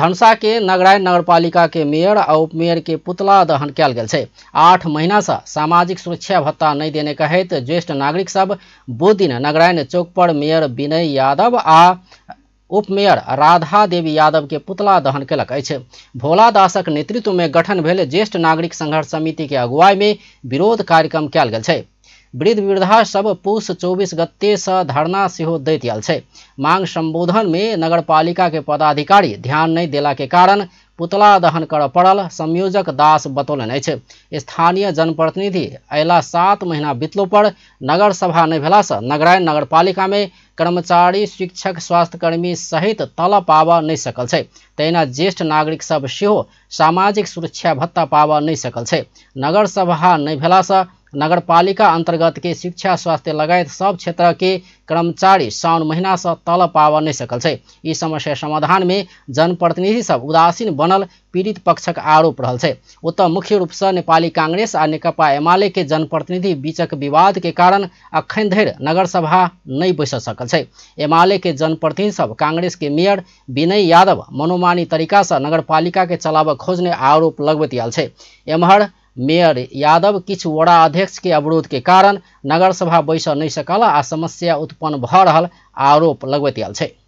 धनसा के नगर पालिका के मेयर आ उप मेयर के पुतला दहन कैल गया है आठ महीना से सामाजिक सुरक्षा भत्ता नहीं देने कहते ज्येष्ठ नागरिक सब बुध दिन नगरायन चौक पर मेयर विनय यादव आ उप मेयर राधा देवी यादव के पुतला दहन कलक भोला दासक नेतृत्व में गठन भेल ज्येष्ठ नागरिक संघर्ष समिति के अगुवाई में विरोध कार्यक्रम कैल गया है वृद्ध वृद्धा सब पुष चौबीस गत्ते से धरना सेहो दल है मांग संबोधन में नगरपालिका के पदाधिकारी ध्यान नहीं दिला के कारण पुतला दहन कर पड़ल संयोजक दास बतौलन स्थानीय जनप्रतिनिधि अला सात महीना बीतलो पर नगर सभा नहीं भेला से नगर पालिका में कर्मचारी शिक्षक स्वास्थ्यकर्मी सहित तल पाव नहीं सकल है तहिना ज्येष्ठ नागरिक सब सामाजिक सुरक्षा भत्ता पाव नहीं सकल है नगर सभा नहीं से नगर पालिका अंतर्गत के शिक्षा स्वास्थ्य लगायत सब क्षेत्र के कर्मचारी सावन साउन महिनासँ तल पाब नहीं सकल छै ई समस्या जनप्रतिनिधि सब उदासीन बनल पीड़ित पक्षक आरोप रहल छै ओतऽ मुख्य से नेपाली कांग्रेस आ नेकपा के जनप्रतिनिधि बीचक विवाद के कारण अखन धरि सभा नहीं बैस सकल छै एमालेके कांग्रेस के मेयर विनय यादव मनोमानी से तरिकासँ के चलाबऽ खोजने आरोप लगबैत आयल छै एम्हर मेयर यादव किछ वड़ा अध्यक्ष के अवरोध के कारण नगरसभा सभा बैस नहीं सकल आ समस्या उत्पन्न भ रहा आरोप लगबैत